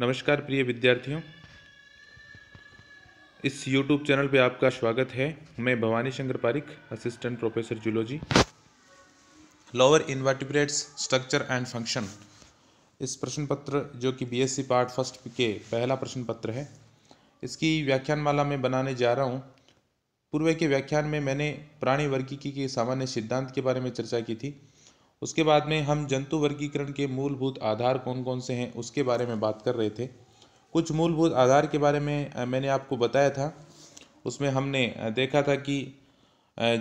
नमस्कार प्रिय विद्यार्थियों इस YouTube चैनल पे आपका स्वागत है मैं Bhawani Shankar Pareek assistant professor zoology lower invertebrates structure and function इस प्रश्न पत्र जो कि बीएससी पार्ट फर्स्ट के पहला प्रश्न पत्र है इसकी व्याख्यानमाला मैं बनाने जा रहा हूँ पूर्व के व्याख्यान में मैंने प्राणी वर्गीकी के सामान्य सिद्धांत के बारे में चर्चा की थी उसके बाद में हम जंतु वर्गीकरण के मूलभूत आधार कौन कौन से हैं उसके बारे में बात कर रहे थे कुछ मूलभूत आधार के बारे में मैंने आपको बताया था उसमें हमने देखा था कि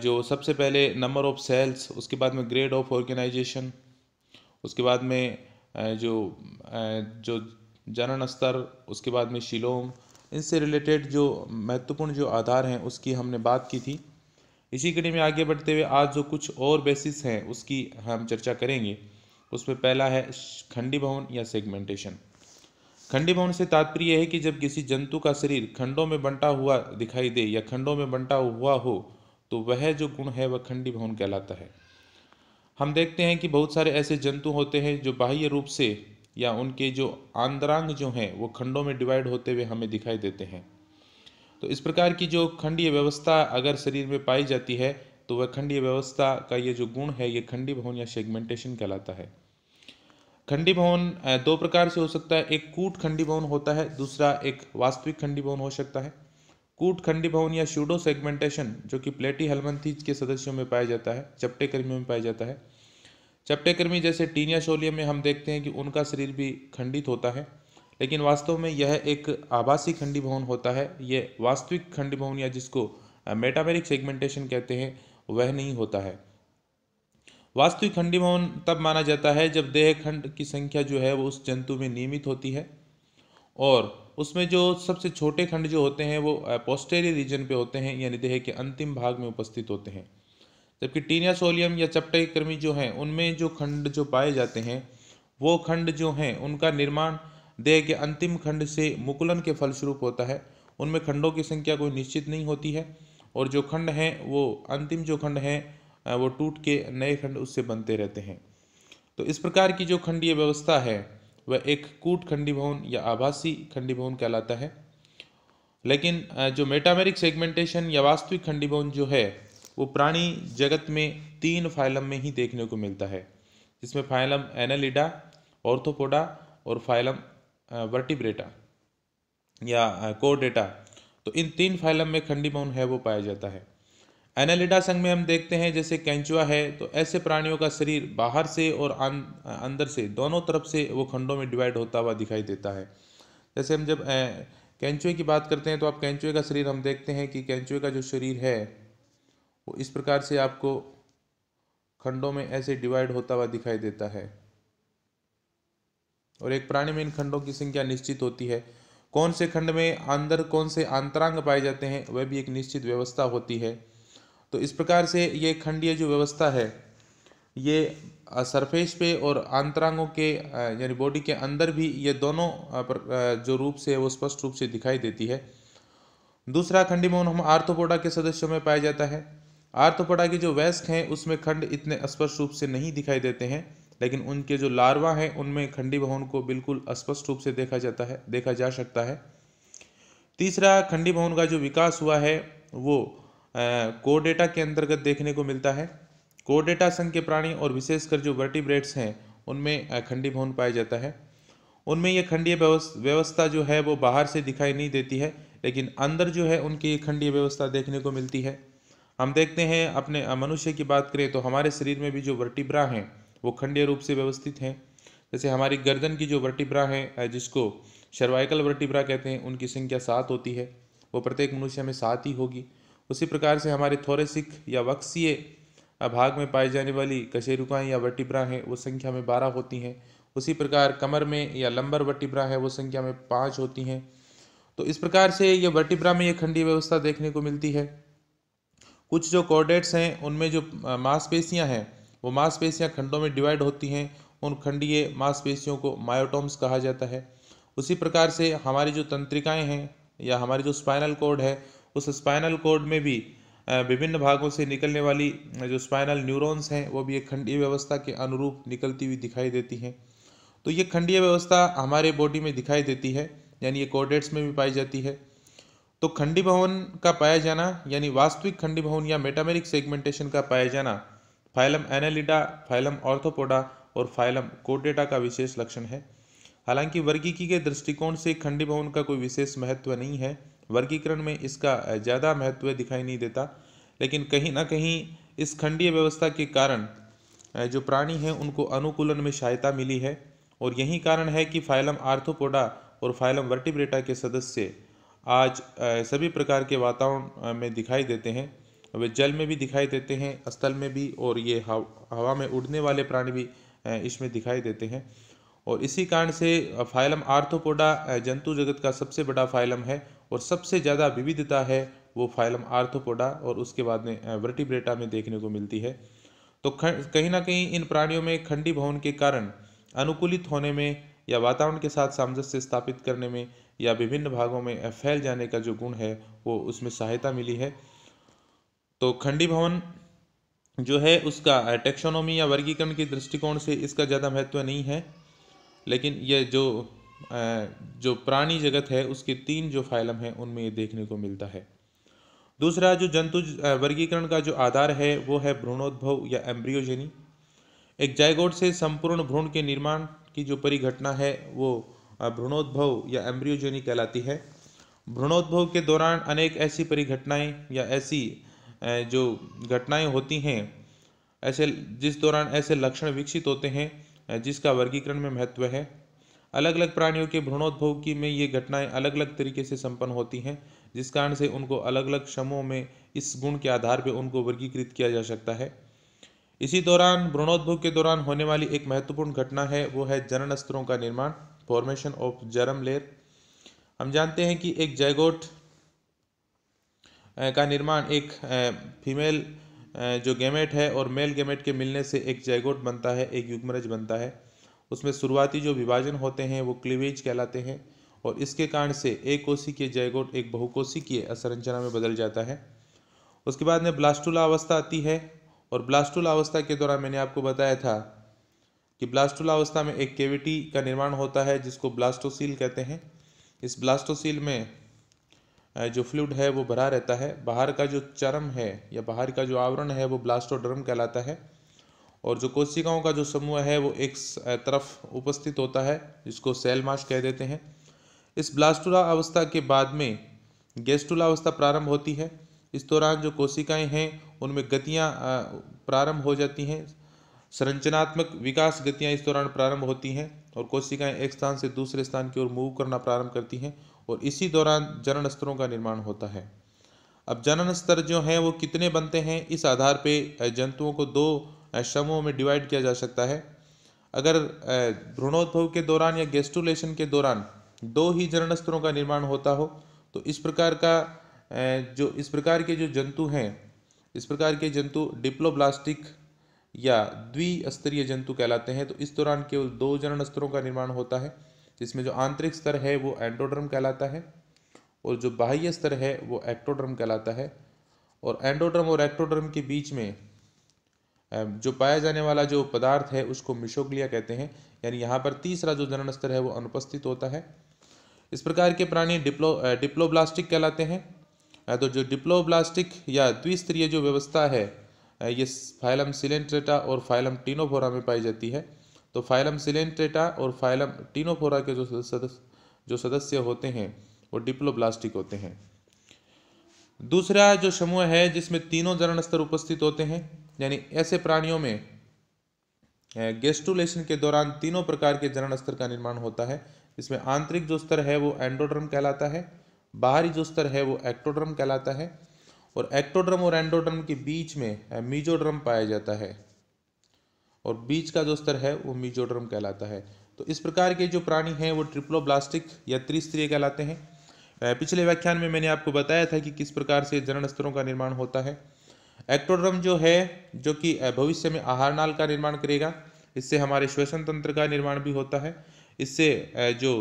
जो सबसे पहले नंबर ऑफ़ सेल्स उसके बाद में ग्रेड ऑफ ऑर्गेनाइजेशन उसके बाद में जो जो जनन स्तर उसके बाद में शिलोंग इनसे रिलेटेड जो महत्वपूर्ण जो आधार हैं उसकी हमने बात की थी इसी कड़ी में आगे बढ़ते हुए आज जो कुछ और बेसिस हैं उसकी हम चर्चा करेंगे उसमें पहला है खंडी भवन या सेगमेंटेशन खंडी भवन से तात्पर्य है कि जब किसी जंतु का शरीर खंडों में बंटा हुआ दिखाई दे या खंडों में बंटा हुआ हो तो वह जो गुण है वह खंडी भवन कहलाता है हम देखते हैं कि बहुत सारे ऐसे जंतु होते हैं जो बाह्य रूप से या उनके जो आंद्रांग जो हैं वो खंडों में डिवाइड होते हुए हमें दिखाई देते हैं तो इस प्रकार की जो खंडीय व्यवस्था अगर शरीर में पाई जाती है तो वह खंडीय व्यवस्था का ये जो गुण है ये खंडी भवन या सेगमेंटेशन कहलाता है खंडी भवन दो प्रकार से हो सकता है एक कूट खंडी भवन होता है दूसरा एक वास्तविक खंडी भवन हो सकता है कूट खंडी भवन या शूडो सेगमेंटेशन जो कि प्लेटी हलमंथीज के सदस्यों में पाया जाता है चपटे कर्मियों में पाया जाता है कर्मी जैसे टीनिया शोलियम में हम देखते हैं कि उनका शरीर भी खंडित होता है लेकिन वास्तव में यह एक आभासी खंडी भवन होता है ये वास्तविक खंडी भवन या जिसको मेटामेरिक सेगमेंटेशन कहते हैं वह नहीं होता है वास्तविक खंडी भवन तब माना जाता है जब देह खंड की संख्या जो है वो उस जंतु में नियमित होती है और उसमें जो सबसे छोटे खंड जो होते हैं वो पोस्टेरियर रीजन पे होते हैं यानी देह के अंतिम भाग में उपस्थित होते हैं जबकि टीनिया सोलियम या चपटे कृमि जो हैं उनमें जो खंड जो पाए जाते हैं वो खंड जो हैं उनका निर्माण देह के अंतिम खंड से मुकुलन के फलस्वरूप होता है उनमें खंडों की संख्या कोई निश्चित नहीं होती है और जो खंड हैं वो अंतिम जो खंड हैं वो टूट के नए खंड उससे बनते रहते हैं तो इस प्रकार की जो खंडीय व्यवस्था है वह एक कूट खंडी भवन या आभासी खंडी भवन कहलाता है लेकिन जो मेटामेरिक सेगमेंटेशन या वास्तविक खंडी भवन जो है वो प्राणी जगत में तीन फाइलम में ही देखने को मिलता है जिसमें फाइलम एनालिडा ऑर्थोपोडा और फाइलम वर्टिब्रेटा या कोडेटा तो इन तीन फाइलम में खंडी मौन है वो पाया जाता है एनालिडा संघ में हम देखते हैं जैसे कैंचुआ है तो ऐसे प्राणियों का शरीर बाहर से और अं, अंदर से दोनों तरफ से वो खंडों में डिवाइड होता हुआ दिखाई देता है जैसे हम जब कैंचुए की बात करते हैं तो आप कैंचुए का शरीर हम देखते हैं कि कैंचुए का जो शरीर है वो इस प्रकार से आपको खंडों में ऐसे डिवाइड होता हुआ दिखाई देता है और एक प्राणी में इन खंडों की संख्या निश्चित होती है कौन से खंड में अंदर कौन से अंतरांग पाए जाते हैं वह भी एक निश्चित व्यवस्था होती है तो इस प्रकार से ये खंडीय जो व्यवस्था है ये सरफेस पे और आंतरांगों के यानी बॉडी के अंदर भी ये दोनों जो रूप से वो स्पष्ट रूप से दिखाई देती है दूसरा खंडी मौन हम आर्थोपोडा के सदस्यों में पाया जाता है आर्थोपोडा के जो वयस्क हैं उसमें खंड इतने स्पष्ट रूप से नहीं दिखाई देते हैं लेकिन उनके जो लार्वा हैं उनमें खंडी भवन को बिल्कुल स्पष्ट रूप से देखा जाता है देखा जा सकता है तीसरा खंडी भवन का जो विकास हुआ है वो कोडेटा के अंतर्गत देखने को मिलता है कोडेटा संघ के प्राणी और विशेषकर जो वर्टिब्रेट्स हैं उनमें खंडी भवन पाया जाता है उनमें यह खंडीय व्यवस्था जो है वो बाहर से दिखाई नहीं देती है लेकिन अंदर जो है उनकी खंडीय व्यवस्था देखने को मिलती है हम देखते हैं अपने मनुष्य की बात करें तो हमारे शरीर में भी जो वर्टिब्रा हैं वो खंडीय रूप से व्यवस्थित हैं जैसे हमारी गर्दन की जो वर्टिब्रा है जिसको सर्वाइकल वर्टिब्रा कहते हैं उनकी संख्या सात होती है वो प्रत्येक मनुष्य में सात ही होगी उसी प्रकार से हमारे थोरेसिक या वक्सीय भाग में पाई जाने वाली कशेरुकाएँ या वर्टिब्रा हैं वो संख्या में बारह होती हैं उसी प्रकार कमर में या लंबर वर्टिब्रा है वो संख्या में पाँच होती हैं तो इस प्रकार से ये वर्टिब्रा में ये खंडीय व्यवस्था देखने को मिलती है कुछ जो कॉर्डेट्स हैं उनमें जो मांसपेशियाँ हैं वो मांसपेशियाँ खंडों में डिवाइड होती हैं उन खंडीय मांसपेशियों को मायोटोम्स कहा जाता है उसी प्रकार से हमारी जो तंत्रिकाएँ हैं या हमारी जो स्पाइनल कोड है उस स्पाइनल कोड में भी विभिन्न भागों से निकलने वाली जो स्पाइनल न्यूरॉन्स हैं वो भी एक खंडीय व्यवस्था के अनुरूप निकलती हुई दिखाई देती हैं तो ये खंडीय व्यवस्था हमारे बॉडी में दिखाई देती है यानी ये कोडेट्स में भी पाई जाती है तो खंडी भवन का पाया जाना यानी वास्तविक खंडी भवन या मेटामेरिक सेगमेंटेशन का पाया जाना फाइलम एनालिडा फाइलम ऑर्थोपोडा और फाइलम कोडेटा का विशेष लक्षण है हालांकि वर्गीकी के दृष्टिकोण से खंडी भवन का कोई विशेष महत्व नहीं है वर्गीकरण में इसका ज़्यादा महत्व दिखाई नहीं देता लेकिन कहीं ना कहीं इस खंडीय व्यवस्था के कारण जो प्राणी हैं उनको अनुकूलन में सहायता मिली है और यही कारण है कि फाइलम आर्थोपोडा और फाइलम वर्टिब्रेटा के सदस्य आज सभी प्रकार के वातावरण में दिखाई देते हैं वे जल में भी दिखाई देते हैं स्थल में भी और ये हवा में उड़ने वाले प्राणी भी इसमें दिखाई देते हैं और इसी कारण से फाइलम आर्थोपोडा जंतु जगत का सबसे बड़ा फाइलम है और सबसे ज़्यादा विविधता है वो फाइलम आर्थोपोडा और उसके बाद में वर्टिब्रेटा में देखने को मिलती है तो कहीं ना कहीं इन प्राणियों में खंडी भवन के कारण अनुकूलित होने में या वातावरण के साथ सामंजस्य स्थापित करने में या विभिन्न भागों में फैल जाने का जो गुण है वो उसमें सहायता मिली है तो खंडी भवन जो है उसका टेक्सोनॉमी या वर्गीकरण के दृष्टिकोण से इसका ज़्यादा महत्व नहीं है लेकिन यह जो जो प्राणी जगत है उसके तीन जो फाइलम हैं उनमें ये देखने को मिलता है दूसरा जो जंतु वर्गीकरण का जो आधार है वो है भ्रूणोद्भव या एम्ब्रियोजेनी एक जायगोड से संपूर्ण भ्रूण के निर्माण की जो परिघटना है वो भ्रूणोद्भव या एम्ब्रियोजेनी कहलाती है भ्रूणोद्भव के दौरान अनेक ऐसी परिघटनाएं या ऐसी जो घटनाएँ होती हैं ऐसे जिस दौरान ऐसे लक्षण विकसित होते हैं जिसका वर्गीकरण में महत्व है अलग अलग प्राणियों के भ्रूणोद्भव की में ये घटनाएं अलग अलग तरीके से संपन्न होती हैं जिस कारण से उनको अलग अलग क्षमों में इस गुण के आधार पर उनको वर्गीकृत किया जा सकता है इसी दौरान भ्रूणोद्भव के दौरान होने वाली एक महत्वपूर्ण घटना है वो है जनन स्तरों का निर्माण फॉर्मेशन ऑफ जरम लेयर हम जानते हैं कि एक जयगोट का निर्माण एक फीमेल जो गेमेट है और मेल गेमेट के मिलने से एक जयगोट बनता है एक युग्मरज बनता है उसमें शुरुआती जो विभाजन होते हैं वो क्लीवेज कहलाते हैं और इसके कारण से एक कोशी के जयगोट एक की असंरचना में बदल जाता है उसके बाद में ब्लास्टुला अवस्था आती है और ब्लास्टुला अवस्था के दौरान मैंने आपको बताया था कि ब्लास्टुला अवस्था में एक केविटी का निर्माण होता है जिसको ब्लास्टोसील कहते हैं इस ब्लास्टोसील में जो फ्लूड है वो भरा रहता है बाहर का जो चरम है या बाहर का जो आवरण है वो ब्लास्टोडर्म कहलाता है और जो कोशिकाओं का जो समूह है वो एक तरफ उपस्थित होता है जिसको सेल मास कह देते हैं इस ब्लास्टुला अवस्था के बाद में गेस्टुला अवस्था प्रारंभ होती है इस दौरान जो कोशिकाएं हैं उनमें गतियां प्रारंभ हो जाती हैं संरचनात्मक विकास गतियां इस दौरान प्रारंभ होती हैं और कोशिकाएं एक स्थान से दूसरे स्थान की ओर मूव करना प्रारंभ करती हैं और इसी दौरान जनन स्तरों का निर्माण होता है अब जनन स्तर जो हैं वो कितने बनते हैं इस आधार पे जंतुओं को दो समूहों में डिवाइड किया जा सकता है अगर भ्रूणोद्भव के दौरान या गेस्टुलेशन के दौरान दो ही जनन स्तरों का निर्माण होता हो तो इस प्रकार का जो इस प्रकार के जो जंतु हैं इस प्रकार के जंतु डिप्लोब्लास्टिक या द्विस्तरीय जंतु कहलाते हैं तो इस दौरान केवल दो जनन स्तरों का निर्माण होता है जिसमें जो आंतरिक स्तर है वो एंडोड्रम कहलाता है और जो बाह्य स्तर है वो एक्टोड्रम कहलाता है और एंडोड्रम और एक्टोड्रम के बीच में जो पाया जाने वाला जो पदार्थ है उसको मिशोग्लिया कहते हैं यानी यहाँ पर तीसरा जो जनन स्तर है वो अनुपस्थित होता है इस प्रकार के प्राणी डिप्लो डिप्लोब्लास्टिक कहलाते हैं तो जो डिप्लोब्लास्टिक या द्विस्तरीय जो व्यवस्था है ये फाइलम सिलेंट्रेटा और फाइलम टीनोफोरा में पाई जाती है तो फाइलम सिलेंट्रेटा और फाइलम टीनोफोरा के जो सदस्य जो सदस्य होते हैं वो डिप्लोब्लास्टिक होते हैं दूसरा जो समूह है जिसमें तीनों जरण स्तर उपस्थित होते हैं यानी ऐसे प्राणियों में गेस्टुलेशन के दौरान तीनों प्रकार के जरण स्तर का निर्माण होता है इसमें आंतरिक जो स्तर है वो एंडोड्रम कहलाता है बाहरी जो स्तर है वो एक्टोड्रम कहलाता है और एक्टोड्रम और एंडोड्रम के बीच में मीजोड्रम पाया जाता है और बीच का जो स्तर है वो मीजोडर्म कहलाता है तो इस प्रकार के जो प्राणी हैं वो ट्रिप्लोब्लास्टिक या त्रिस्तरीय कहलाते हैं पिछले व्याख्यान में मैंने आपको बताया था कि किस प्रकार से जनन स्तरों का निर्माण होता है एक्टोड्रम जो है जो कि भविष्य में आहार नाल का निर्माण करेगा इससे हमारे श्वसन तंत्र का निर्माण भी होता है इससे जो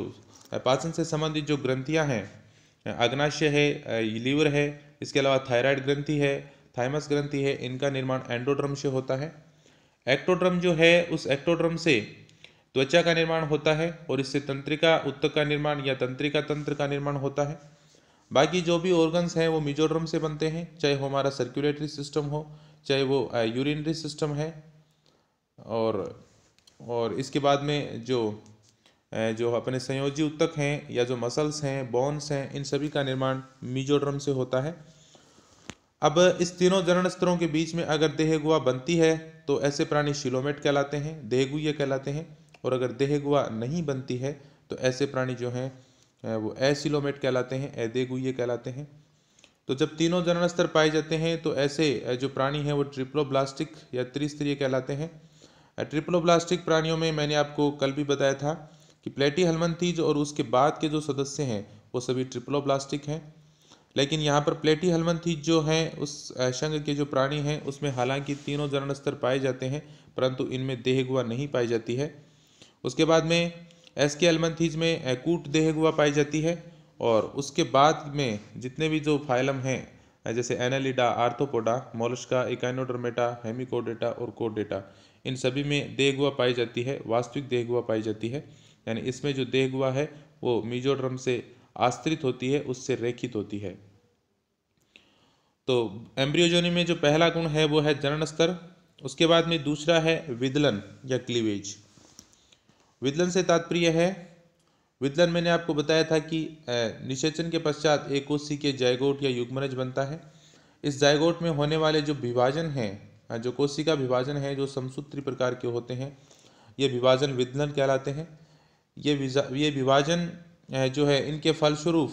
पाचन से संबंधित जो ग्रंथियाँ हैं अग्नाशय है लीवर है इसके अलावा थायराइड ग्रंथि है थाइमस ग्रंथि है इनका निर्माण एंडोड्रम से होता है एक्टोड्रम जो है उस एक्टोड्रम से त्वचा का निर्माण होता है और इससे तंत्रिका उत्तक का निर्माण या तंत्रिका तंत्र का निर्माण होता है बाकी जो भी ऑर्गन्स हैं वो मिजोड्रम से बनते हैं चाहे वो हमारा सर्कुलेटरी सिस्टम हो चाहे वो यूरिनरी सिस्टम है और और इसके बाद में जो जो अपने संयोजी उत्तक हैं या जो मसल्स हैं बोन्स हैं इन सभी का निर्माण मिजोड्रम से होता है अब इस तीनों जरण स्तरों के बीच में अगर देहगुआ बनती है तो ऐसे प्राणी शिलोमेट कहलाते हैं देहगुए कहलाते हैं और अगर देहगुआ नहीं बनती है तो ऐसे प्राणी जो हैं वो एसिलोमेट कहलाते हैं एदेगुए कहलाते हैं तो जब तीनों जनन स्तर पाए जाते हैं तो ऐसे जो प्राणी हैं वो ट्रिप्लोब्लास्टिक या त्रिस्तरीय कहलाते हैं ट्रिप्लोब्लास्टिक प्राणियों में मैंने आपको कल भी बताया था कि प्लेटी हलमन थीज और उसके बाद के जो सदस्य हैं वो सभी ट्रिप्लोब्लास्टिक हैं लेकिन यहाँ पर प्लेटी हलमंथी जो हैं उस शंग के जो प्राणी हैं उसमें हालांकि तीनों जरण स्तर पाए जाते हैं परंतु इनमें देह गुआ नहीं पाई जाती है उसके बाद में एस के हलमंथीज में कूट देह गुआ पाई जाती है और उसके बाद में जितने भी जो फाइलम हैं जैसे Annelida Arthropoda Mollusca Echinodermata Hemichordata और कोडेटा इन सभी में देहगुआ पाई जाती है वास्तविक देहगुआ पाई जाती है यानी इसमें जो देहगुआ है वो मीजोड्रम से आश्रित होती है उससे रेखित होती है तो एम्ब्रियोजोनी में जो पहला गुण है वो है जनन स्तर उसके बाद में दूसरा है विदलन या क्लीवेज विदलन से तात्पर्य है विदलन मैंने आपको बताया था कि निषेचन के पश्चात एक ओसी के जयगोट या युग्मनज बनता है इस जयगोट में होने वाले जो विभाजन हैं जो कोशिका विभाजन है जो समसूत्री प्रकार के होते हैं ये विभाजन विदलन कहलाते हैं ये ये विभाजन जो है इनके फलस्वरूप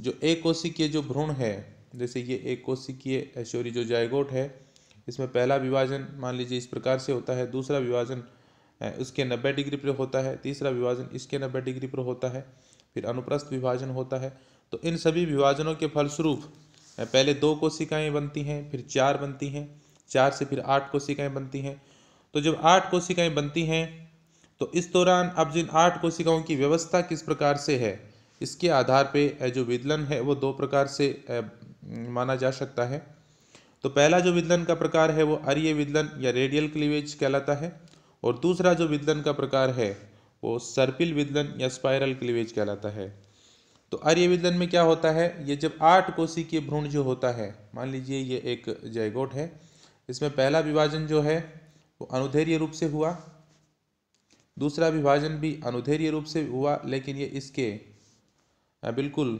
जो एक कोशिकीय जो भ्रूण है जैसे ये एक कोशिकीय ऐश्वरी जो जायगोट है इसमें पहला विभाजन मान लीजिए इस प्रकार से होता है दूसरा विभाजन उसके नब्बे डिग्री पर होता है तीसरा विभाजन इसके नब्बे डिग्री पर होता है फिर अनुप्रस्थ विभाजन होता है तो इन सभी विभाजनों के फलस्वरूप पहले दो कोशिकाएं बनती हैं फिर चार बनती हैं चार से फिर आठ कोशिकाएं बनती हैं तो जब आठ कोशिकाएं बनती हैं तो इस दौरान अब जिन आठ कोशिकाओं की व्यवस्था किस प्रकार से है इसके आधार पे जो विदलन है वो दो प्रकार से माना जा सकता है तो पहला जो विदलन का प्रकार है वो अर्य विदलन या रेडियल क्लीवेज कहलाता है और दूसरा जो विदलन का प्रकार है वो सर्पिल विदलन या स्पायरल क्लीवेज कहलाता है तो अर्य विदलन में क्या होता है ये जब आठ कोशिकीय भ्रूण जो होता है मान लीजिए ये एक जयगोट है इसमें पहला विभाजन जो है वो अनुधैर्य रूप से हुआ दूसरा विभाजन भी अनुधेर्य रूप से हुआ लेकिन ये इसके बिल्कुल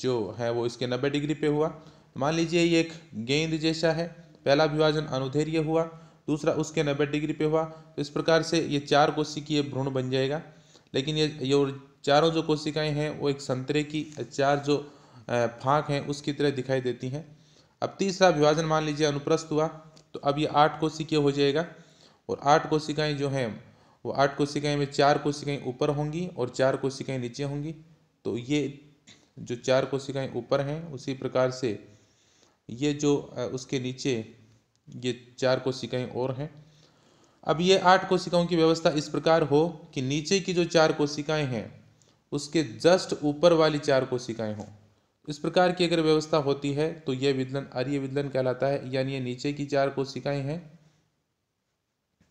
जो है वो इसके नब्बे डिग्री पे हुआ मान लीजिए ये एक गेंद जैसा है पहला विभाजन अनुधेर्य हुआ दूसरा उसके नब्बे डिग्री पे हुआ तो इस प्रकार से ये चार कोशिकीय भ्रूण बन जाएगा लेकिन ये ये चारों जो कोशिकाएं हैं वो एक संतरे की चार जो फाँक हैं उसकी तरह दिखाई देती हैं अब तीसरा विभाजन मान लीजिए अनुप्रस्थ हुआ तो अब ये आठ कोशिकीय हो जाएगा और आठ कोशिकाएं जो हैं वो आठ कोशिकाएं में चार कोशिकाएं ऊपर होंगी और चार कोशिकाएं नीचे होंगी तो ये जो चार कोशिकाएं ऊपर हैं उसी प्रकार से ये जो उसके नीचे ये चार कोशिकाएं और हैं अब ये आठ कोशिकाओं की व्यवस्था इस प्रकार हो कि नीचे की जो चार कोशिकाएं हैं उसके जस्ट ऊपर वाली चार कोशिकाएं हों इस प्रकार की अगर व्यवस्था होती है तो यह विदलन आर्य विदलन कहलाता है यानी ये नीचे की चार कोशिकाएं हैं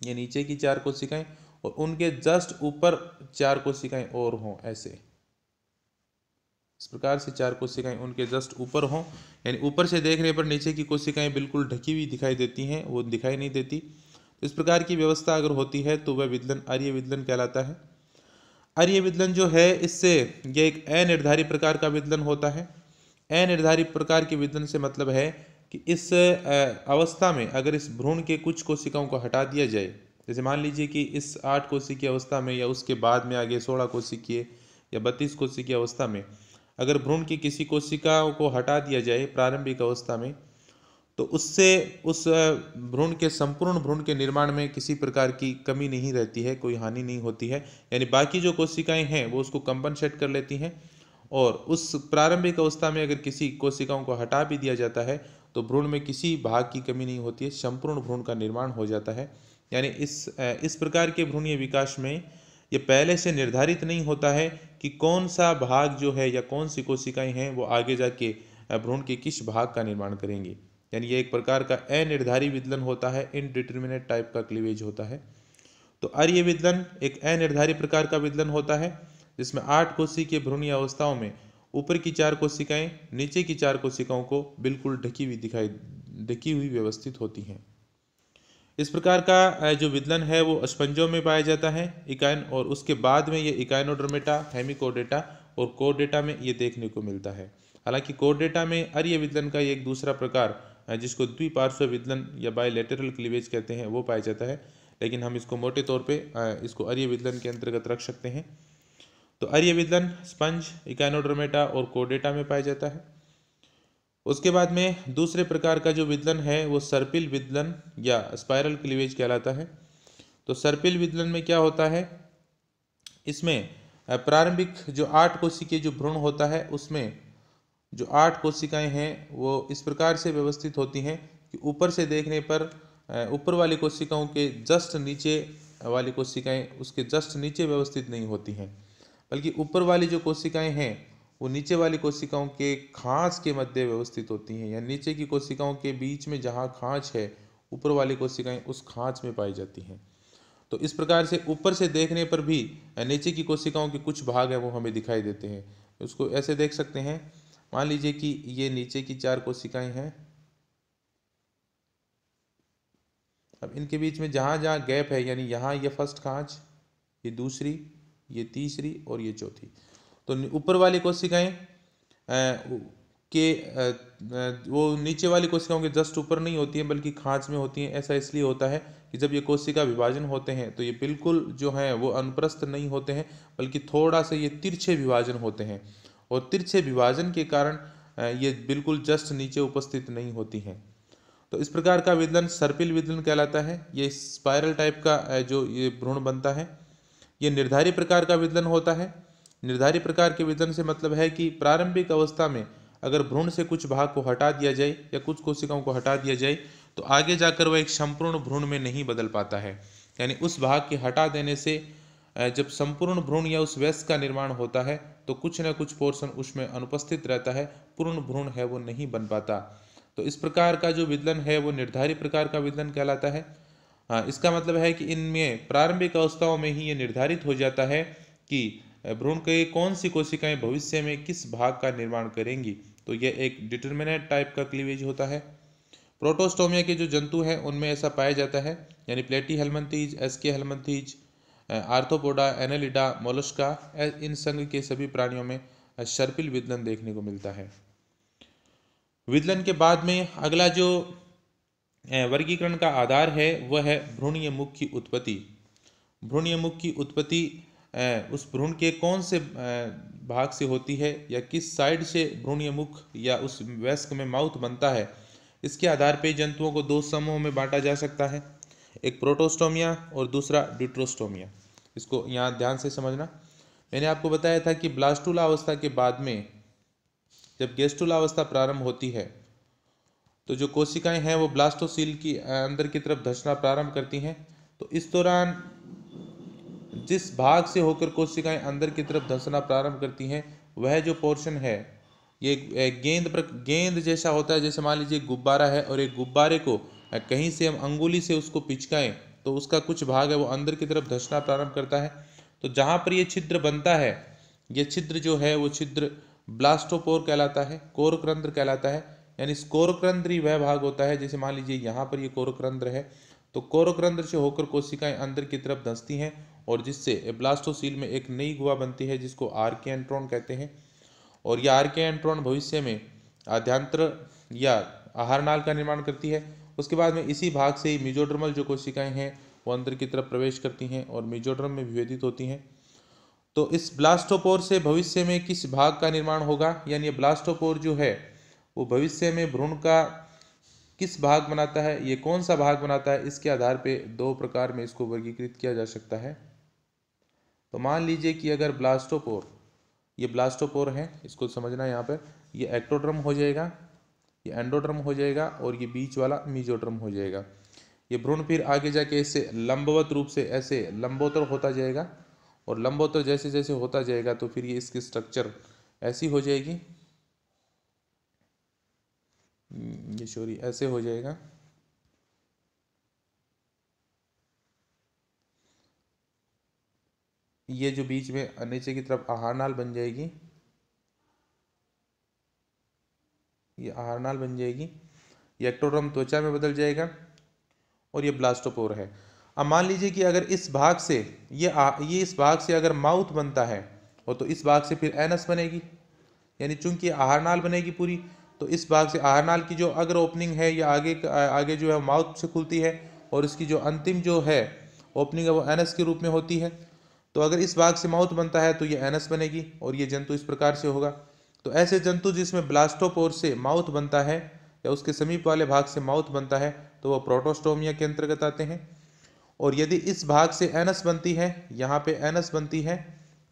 ये नीचे की चार कोशिकाएं और उनके जस्ट ऊपर चार कोशिकाएं और हों ऐसे इस प्रकार से चार कोशिकाएं उनके जस्ट ऊपर हों यानी ऊपर से देखने पर नीचे की कोशिकाएं बिल्कुल ढकी हुई दिखाई देती हैं वो दिखाई नहीं देती तो इस प्रकार की व्यवस्था अगर होती है तो वह विदलन आर्य विदलन कहलाता है आर्य विदलन जो है इससे यह एक अनिर्धारित प्रकार का विदलन होता है अनिर्धारित प्रकार के विदलन से मतलब है कि इस अवस्था में अगर इस भ्रूण के कुछ कोशिकाओं को हटा दिया जाए जैसे मान लीजिए कि इस आठ कोसी की अवस्था में या उसके बाद में आगे सोलह कोसी की या बत्तीस कोसी की अवस्था में अगर भ्रूण की किसी कोशिकाओं को हटा दिया जाए प्रारंभिक अवस्था में तो उससे उस भ्रूण के संपूर्ण भ्रूण के निर्माण में किसी प्रकार की कमी नहीं रहती है कोई हानि नहीं होती है यानी बाकी जो कोशिकाएं हैं वो उसको कंपनसेट कर लेती हैं और उस प्रारंभिक अवस्था में अगर किसी कोशिकाओं को हटा भी दिया जाता है तो भ्रूण में किसी भाग की कमी नहीं होती है संपूर्ण भ्रूण का निर्माण हो जाता है यानी इस इस प्रकार के भ्रूणीय विकास में ये पहले से निर्धारित नहीं होता है कि कौन सा भाग जो है या कौन सी कोशिकाएं हैं वो आगे जाके भ्रूण के किस भाग का निर्माण करेंगी यानी ये एक प्रकार का अनिर्धारित विदलन होता है इनडिटर्मिनेट टाइप का क्लीवेज होता है तो अर्य विदलन एक अनिर्धारित प्रकार का विदलन होता है जिसमें आठ के भ्रूणीय अवस्थाओं में ऊपर की चार कोशिकाएं नीचे की चार कोशिकाओं को बिल्कुल ढकी हुई दिखाई ढकी हुई व्यवस्थित होती हैं इस प्रकार का जो विदलन है वो स्पंजों में पाया जाता है इकाइन और उसके बाद में ये इकाइनोड्रोमेटा हेमिकोडेटा और कोडेटा में ये देखने को मिलता है हालांकि कोडेटा में अर्य विदलन का एक दूसरा प्रकार जिसको द्विपार्श्व विदलन या बायोलेटरल क्लीवेज कहते हैं वो पाया जाता है लेकिन हम इसको मोटे तौर पर इसको अर्य विदलन के अंतर्गत रख सकते हैं तो अर्य विदलन स्पंज इकाइनोडर्मेटा और कोडेटा में पाया जाता है उसके बाद में दूसरे प्रकार का जो विदलन है वो सर्पिल विदलन या स्पायरल क्लीवेज कहलाता है तो सर्पिल विदलन में क्या होता है इसमें प्रारंभिक जो आठ कोशिके जो भ्रूण होता है उसमें जो आठ कोशिकाएं हैं वो इस प्रकार से व्यवस्थित होती हैं कि ऊपर से देखने पर ऊपर वाली कोशिकाओं के जस्ट नीचे वाली कोशिकाएं उसके जस्ट नीचे व्यवस्थित नहीं होती हैं बल्कि ऊपर वाली जो कोशिकाएं हैं वो नीचे वाली कोशिकाओं के खांच के मध्य व्यवस्थित होती हैं या नीचे की कोशिकाओं के बीच में जहाँ खांच है ऊपर वाली कोशिकाएं उस खांच में पाई जाती हैं तो इस प्रकार से ऊपर से देखने पर भी नीचे की कोशिकाओं के कुछ भाग हैं वो हमें दिखाई देते हैं उसको ऐसे देख सकते हैं मान लीजिए कि ये नीचे की चार कोशिकाएं हैं अब इनके बीच में जहाँ जहाँ गैप है यानी यहाँ ये फर्स्ट खांच ये दूसरी ये तीसरी और ये चौथी तो ऊपर वाली कोशिकाएं के वो नीचे वाली कोशिकाओं के जस्ट ऊपर नहीं होती हैं बल्कि खांच में होती हैं ऐसा इसलिए होता है कि जब ये कोशिका विभाजन होते हैं तो ये बिल्कुल जो हैं वो अनुप्रस्थ नहीं होते हैं बल्कि थोड़ा सा ये तिरछे विभाजन होते हैं और तिरछे विभाजन के कारण ये बिल्कुल जस्ट नीचे उपस्थित नहीं होती हैं तो इस प्रकार का विदलन सर्पिल विदलन कहलाता है ये स्पायरल टाइप का जो ये भ्रूण बनता है ये निर्धारित प्रकार का विदलन होता है निर्धारित प्रकार के वेतन से मतलब है कि प्रारंभिक अवस्था में अगर भ्रूण से कुछ भाग को हटा दिया जाए या कुछ कोशिकाओं को हटा दिया जाए तो आगे जाकर वह एक संपूर्ण भ्रूण में नहीं बदल पाता है यानी उस भाग के हटा देने से जब संपूर्ण भ्रूण या उस व्यस्त का निर्माण होता है तो कुछ न कुछ पोर्शन उसमें अनुपस्थित रहता है पूर्ण भ्रूण है वो नहीं बन पाता तो इस प्रकार का जो विदलन है वो निर्धारित प्रकार का विदलन कहलाता है हाँ, इसका मतलब है कि इनमें प्रारंभिक अवस्थाओं में ही ये निर्धारित हो जाता है कि भ्रूण के कौन सी कोशिकाएं भविष्य में किस भाग का निर्माण करेंगी तो यह एक डिटर्मिनेट टाइप का क्लीवेज होता है प्रोटोस्टोमिया के जो जंतु हैं उनमें ऐसा पाया जाता है यानी Platyhelminthes Aschelminthes Arthropoda Annelida Mollusca इन संघ के सभी प्राणियों में शर्पिल विदलन देखने को मिलता है विदलन के बाद में अगला जो वर्गीकरण का आधार है वह है भ्रूणीय मुख की उत्पत्ति भ्रूणीय मुख की उत्पत्ति उस भ्रूण के कौन से भाग से होती है या किस साइड से भ्रूण या मुख या उस वयस्क में माउथ बनता है इसके आधार पर जंतुओं को दो समूहों में बांटा जा सकता है एक प्रोटोस्टोमिया और दूसरा ड्यूट्रोस्टोमिया इसको यहाँ ध्यान से समझना मैंने आपको बताया था कि ब्लास्टूला अवस्था के बाद में जब गेस्टूला अवस्था प्रारंभ होती है तो जो कोशिकाएं हैं वो ब्लास्टोसील की अंदर की तरफ धसना प्रारंभ करती हैं तो इस दौरान जिस भाग से होकर कोशिकाएं अंदर की तरफ धंसना प्रारंभ करती हैं वह जो पोर्शन है ये गेंद पर गेंद जैसा होता है जैसे मान लीजिए गुब्बारा है और एक गुब्बारे को कहीं से हम अंगुली से उसको पिचकाएं तो उसका कुछ भाग है वो अंदर की तरफ धसना प्रारंभ करता है तो जहाँ पर यह छिद्र बनता है ये छिद्र जो है वो छिद्र ब्लास्टोपोर कहलाता है कोरक्रंद्र कहलाता है यानी कोरक्रंद्र ही वह भाग होता है जैसे मान लीजिए यहाँ पर ये कोरक्रंद्र है तो कोरोक्रंध्र से होकर कोशिकाएं अंदर की तरफ धंसती हैं और जिससे ब्लास्टोसील में एक नई गुहा बनती है जिसको आर्के एंट्रॉन कहते हैं और यह आर्के एंट्रॉन भविष्य में आध्यांत्र या आहार नाल का निर्माण करती है उसके बाद में इसी भाग से ही मिजोड्रमल जो कोशिकाएं हैं वो अंदर की तरफ प्रवेश करती हैं और मिजोड्रम में विभेदित होती हैं तो इस ब्लास्टोपोर से भविष्य में किस भाग का निर्माण होगा यानी ब्लास्टोपोर जो है वो भविष्य में भ्रूण का किस भाग बनाता है ये कौन सा भाग बनाता है इसके आधार पे दो प्रकार में इसको वर्गीकृत किया जा सकता है तो मान लीजिए कि अगर ब्लास्टोपोर ये ब्लास्टोपोर है इसको समझना है यहाँ पर ये एक्टोड्रम हो जाएगा ये एंडोड्रम हो जाएगा और ये बीच वाला मीजोड्रम हो जाएगा ये भ्रूण फिर आगे जाके इससे लंबवत रूप से ऐसे लंबोतर होता जाएगा और लंबोतर जैसे जैसे होता जाएगा तो फिर ये इसकी स्ट्रक्चर ऐसी हो जाएगी हम्म, ये सॉरी ऐसे हो जाएगा ये जो बीच में नीचे की तरफ आहार नाल बन जाएगी ये नाल बन जाएगी ये एक्टोड्रम त्वचा में बदल जाएगा और ये ब्लास्टोपोर है अब मान लीजिए कि अगर इस भाग से ये आ, ये इस भाग से अगर माउथ बनता है और तो इस भाग से फिर एनस बनेगी यानी चूंकि आहार नाल बनेगी पूरी तो इस भाग से नाल की जो अग्र ओपनिंग है या आगे आगे जो है माउथ से खुलती है और इसकी जो अंतिम जो है ओपनिंग है वो एनस के रूप में होती है तो अगर इस भाग से माउथ बनता है तो ये एनस बनेगी और ये जंतु इस प्रकार से होगा तो ऐसे जंतु जिसमें ब्लास्टोपोर से माउथ बनता है या उसके समीप वाले भाग से माउथ बनता है तो वह प्रोटोस्टोमिया के अंतर्गत आते हैं और यदि इस भाग से एनस बनती है यहाँ पे एनस बनती है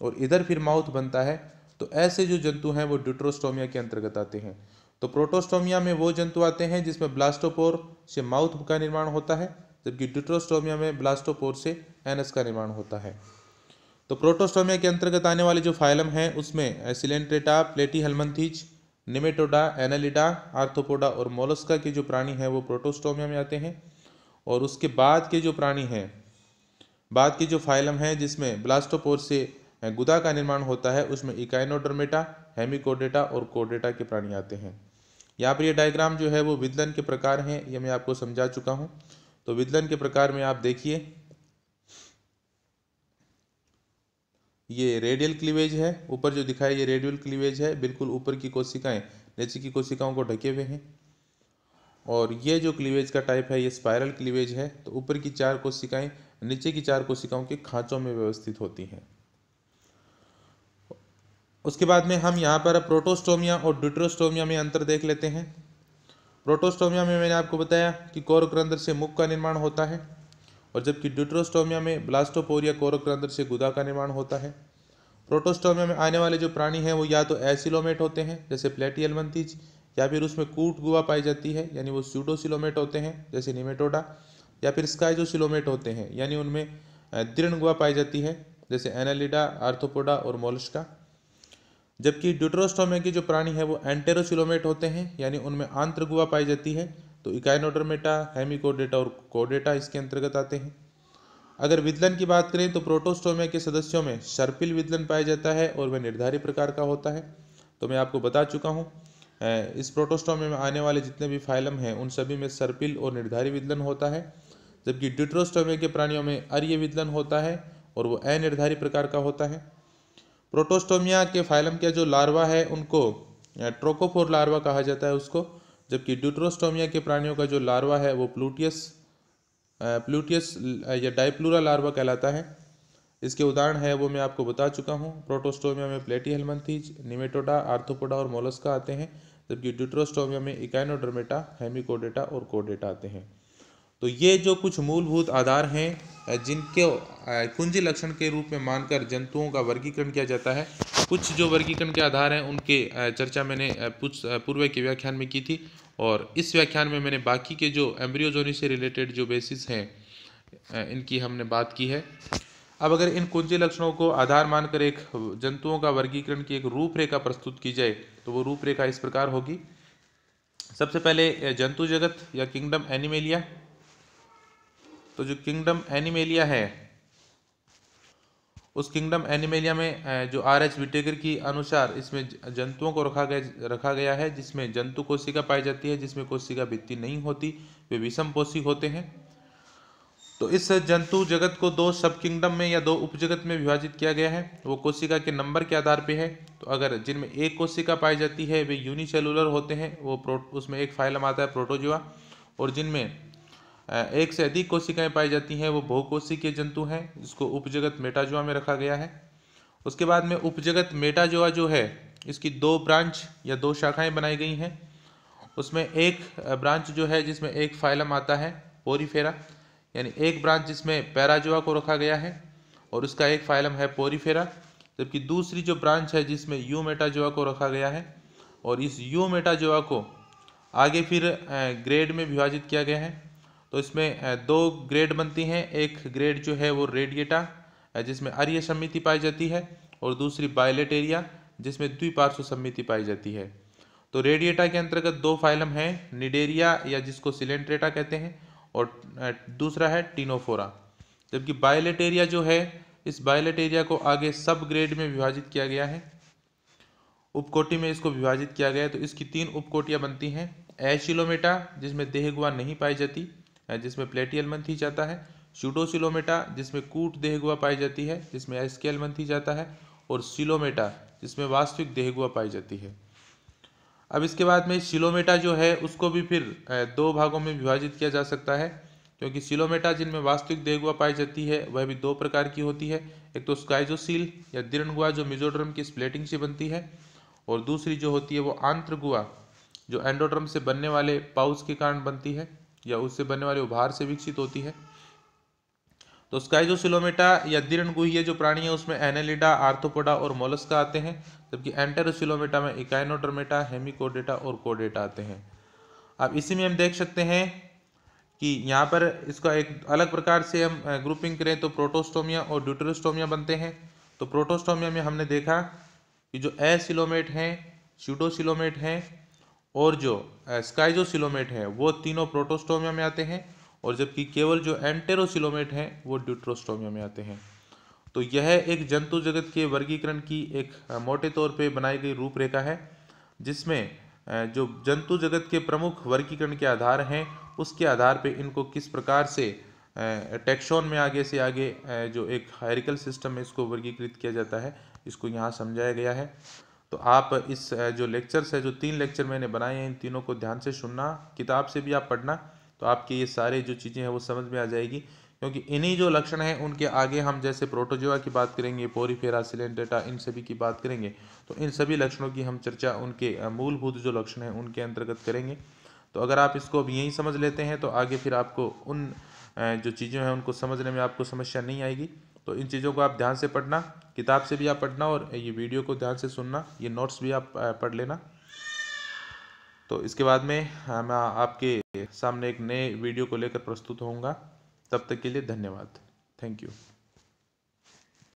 और इधर फिर माउथ बनता है तो ऐसे जो जंतु हैं वो ड्यूट्रोस्टोमिया के अंतर्गत आते हैं तो प्रोटोस्टोमिया में वो जंतु आते हैं जिसमें ब्लास्टोपोर से माउथ का निर्माण होता है जबकि ड्यूट्रोस्टोमिया में ब्लास्टोपोर से एनस का निर्माण होता है तो प्रोटोस्टोमिया के अंतर्गत आने वाले जो फाइलम हैं उसमें Coelenterata Platyhelminthes Nematoda Annelida Arthropoda और मोलस्का के जो प्राणी हैं वो प्रोटोस्टोमिया में आते हैं और उसके बाद के जो प्राणी हैं बाद के जो फाइलम हैं जिसमें ब्लास्टोपोर से गुदा का निर्माण होता है उसमें इकाइनोडर्मेटा हेमिकोडेटा और कोडेटा के प्राणी आते हैं यहाँ पर ये डायग्राम जो है वो विदलन के प्रकार हैं ये मैं आपको समझा चुका हूँ तो विदलन के प्रकार में आप देखिए ये रेडियल क्लीवेज है ऊपर जो दिखाया ये रेडियल क्लीवेज है बिल्कुल ऊपर की कोशिकाएं नीचे की कोशिकाओं को ढके हुए हैं और ये जो क्लीवेज का टाइप है ये स्पायरल क्लीवेज है तो ऊपर की चार कोशिकाएं नीचे की चार कोशिकाओं के खांचों में व्यवस्थित होती हैं उसके बाद में हम यहाँ पर प्रोटोस्टोमिया और ड्यूट्रोस्टोमिया में अंतर देख लेते हैं प्रोटोस्टोमिया में मैंने आपको बताया कि कोरोक्रंदर से मुख का निर्माण होता है और जबकि ड्यूट्रोस्टोमिया में ब्लास्टोपोरिया कोरोक्रंदर से गुदा का निर्माण होता है प्रोटोस्टोमिया में आने वाले जो प्राणी हैं वो या तो एसिलोमेट होते हैं जैसे प्लेटियलमंतीज या फिर उसमें कूट गुआ पाई जाती है यानी वो स्यूडोसिलोमेट होते हैं जैसे निमेटोडा या फिर स्काइजोसिलोमेट होते हैं यानी उनमें दृढ़ गुआ पाई जाती है जैसे एनालिडा आर्थोपोडा और मोलस्का जबकि ड्यूट्रोस्टोमे के जो प्राणी है वो एंटेरोसिलोमेट होते हैं यानी उनमें आंत्र गुआ पाई जाती है तो इकाइनोडर्मेटा हेमिकोडेटा और कोडेटा इसके अंतर्गत आते हैं अगर विदलन की बात करें तो प्रोटोस्टोमे के सदस्यों में सर्पिल विदलन पाया जाता है और वह निर्धारित प्रकार का होता है तो मैं आपको बता चुका हूँ इस प्रोटोस्टोमे में आने वाले जितने भी फाइलम हैं उन सभी में सर्पिल और निर्धारित विदलन होता है जबकि ड्यूट्रोस्टोमे के प्राणियों में अर्य विदलन होता है और वो अनिर्धारित प्रकार का होता है प्रोटोस्टोमिया के फाइलम के जो लार्वा है उनको ट्रोकोफोर लार्वा कहा जाता है उसको जबकि ड्यूट्रोस्टोमिया के प्राणियों का जो लार्वा है वो प्लूटियस प्लूटियस या डाइप्लूरा लार्वा कहलाता है इसके उदाहरण है वो मैं आपको बता चुका हूँ प्रोटोस्टोमिया में प्लेटी हेलमंथीज निमेटोडा आर्थोपोडा और मोलस्का आते हैं जबकि ड्यूट्रोस्टोमिया में इकाइनोडर्मेटा हेमिकोडेटा और कोडेटा आते हैं तो ये जो कुछ मूलभूत आधार हैं जिनके कुंजी लक्षण के रूप में मानकर जंतुओं का वर्गीकरण किया जाता है कुछ जो वर्गीकरण के आधार हैं उनके चर्चा मैंने कुछ पूर्व के व्याख्यान में की थी और इस व्याख्यान में मैंने बाकी के जो एम्ब्रियोजोनी से रिलेटेड जो बेसिस हैं इनकी हमने बात की है अब अगर इन कुंजी लक्षणों को आधार मानकर एक जंतुओं का वर्गीकरण की एक रूपरेखा प्रस्तुत की जाए तो वो रूपरेखा इस प्रकार होगी सबसे पहले जंतु जगत या किंगडम एनिमेलिया तो जो किंगडम एनिमेलिया है उस किंगडम एनिमेलिया में जो आर एच विटेकर की अनुसार इसमें जंतुओं को रखा गया रखा गया है जिसमें जंतु कोशिका पाई जाती है जिसमें कोशिका भित्ति नहीं होती वे विषम पोषी होते हैं तो इस जंतु जगत को दो सब किंगडम में या दो उपजगत में विभाजित किया गया है वो कोशिका के नंबर के आधार पर है तो अगर जिनमें एक कोशिका पाई जाती है वे यूनिसेलुलर होते हैं वो प्रो उसमें एक फाइलम आता है प्रोटोजुआ और जिनमें एक से अधिक कोशिकाएं पाई जाती हैं वो बहुकोशिकीय जंतु हैं जिसको उपजगत मेटाजोआ में रखा गया है उसके बाद में उपजगत मेटाजोआ जो है इसकी दो ब्रांच या दो शाखाएं बनाई गई हैं उसमें एक ब्रांच जो है जिसमें एक फाइलम आता है पोरीफेरा यानी एक ब्रांच जिसमें पैराजोआ को रखा गया है और उसका एक फाइलम है पोरीफेरा जबकि दूसरी जो ब्रांच है जिसमें यू मेटाजोआ को रखा गया है और इस यू मेटाजोआ को आगे फिर ग्रेड में विभाजित किया गया है तो इसमें दो ग्रेड बनती हैं एक ग्रेड जो है वो रेडिएटा जिसमें आर्य समिति पाई जाती है और दूसरी बायलेट एरिया जिसमें द्विपार्श्व समिति पाई जाती है तो रेडिएटा के अंतर्गत दो फाइलम हैं निडेरिया या जिसको सिलेंट्रेटा कहते हैं और दूसरा है टीनोफोरा जबकि बायलेट एरिया जो है इस एरिया को आगे सब ग्रेड में विभाजित किया गया है उपकोटी में इसको विभाजित किया गया है तो इसकी तीन उपकोटियाँ बनती हैं एशिलोमेटा जिसमें देहगुआ नहीं पाई जाती जिसमें प्लेटियल मंथी जाता है शूडोसिलोमेटा जिसमें कूट देहगुआ पाई जाती है जिसमें एस्केल मंथी जाता है और सिलोमेटा जिसमें वास्तविक देहगुआ पाई जाती है अब इसके बाद में सिलोमेटा जो है उसको भी फिर दो भागों में विभाजित किया जा सकता है क्योंकि सिलोमेटा जिनमें वास्तविक देहगुआ पाई जाती है वह भी दो प्रकार की होती है एक तो स्काइजोसील या गुआ जो मिजोड्रम की स्प्लेटिंग से बनती है और दूसरी जो होती है वो आंत्रगुआ जो एंडोड्रम से बनने वाले पाउस के कारण बनती है या उससे बनने वाले उभार से विकसित होती है तो स्काई जो सिलोमेटा या दीर्ण गुहे जो प्राणी है उसमें एनेलिडा आर्थोपोडा और मोलस्का आते हैं जबकि एंटेरोसिलोमेटा में इकाइनोटर्मेटा हेमिकोडेटा और कोडेटा आते हैं अब इसी में हम देख सकते हैं कि यहाँ पर इसका एक अलग प्रकार से हम ग्रुपिंग करें तो प्रोटोस्टोमिया और ड्यूटरोस्टोमिया बनते हैं तो प्रोटोस्टोमिया में हमने देखा कि जो एसिलोमेट हैं सीडोसिलोमेट हैं और जो स्काइजोसिलोमेट है वो तीनों प्रोटोस्टोमिया में आते हैं और जबकि केवल जो एंटेरोसिलोमेट हैं वो ड्यूट्रोस्टोमिया में आते हैं तो यह एक जंतु जगत के वर्गीकरण की एक मोटे तौर पे बनाई गई रूपरेखा है जिसमें जो जंतु जगत के प्रमुख वर्गीकरण के आधार हैं उसके आधार पे इनको किस प्रकार से टेक्सोन में आगे से आगे जो एक हायरिकल सिस्टम में इसको वर्गीकृत किया जाता है इसको यहाँ समझाया गया है तो आप इस जो लेक्चर्स है जो तीन लेक्चर मैंने बनाए हैं इन तीनों को ध्यान से सुनना किताब से भी आप पढ़ना तो आपके ये सारे जो चीज़ें हैं वो समझ में आ जाएगी क्योंकि इन्हीं जो लक्षण हैं उनके आगे हम जैसे प्रोटोजोआ की बात करेंगे पोरीफेरा सिलेंडेटा इन सभी की बात करेंगे तो इन सभी लक्षणों की हम चर्चा उनके मूलभूत जो लक्षण हैं उनके अंतर्गत करेंगे तो अगर आप इसको अब यहीं समझ लेते हैं तो आगे फिर आपको उन जो चीज़ें हैं उनको समझने में आपको समस्या नहीं आएगी तो इन चीज़ों को आप ध्यान से पढ़ना किताब से भी आप पढ़ना और ये वीडियो को ध्यान से सुनना ये नोट्स भी आप पढ़ लेना तो इसके बाद में मैं आपके सामने एक नए वीडियो को लेकर प्रस्तुत होऊंगा तब तक के लिए धन्यवाद थैंक यू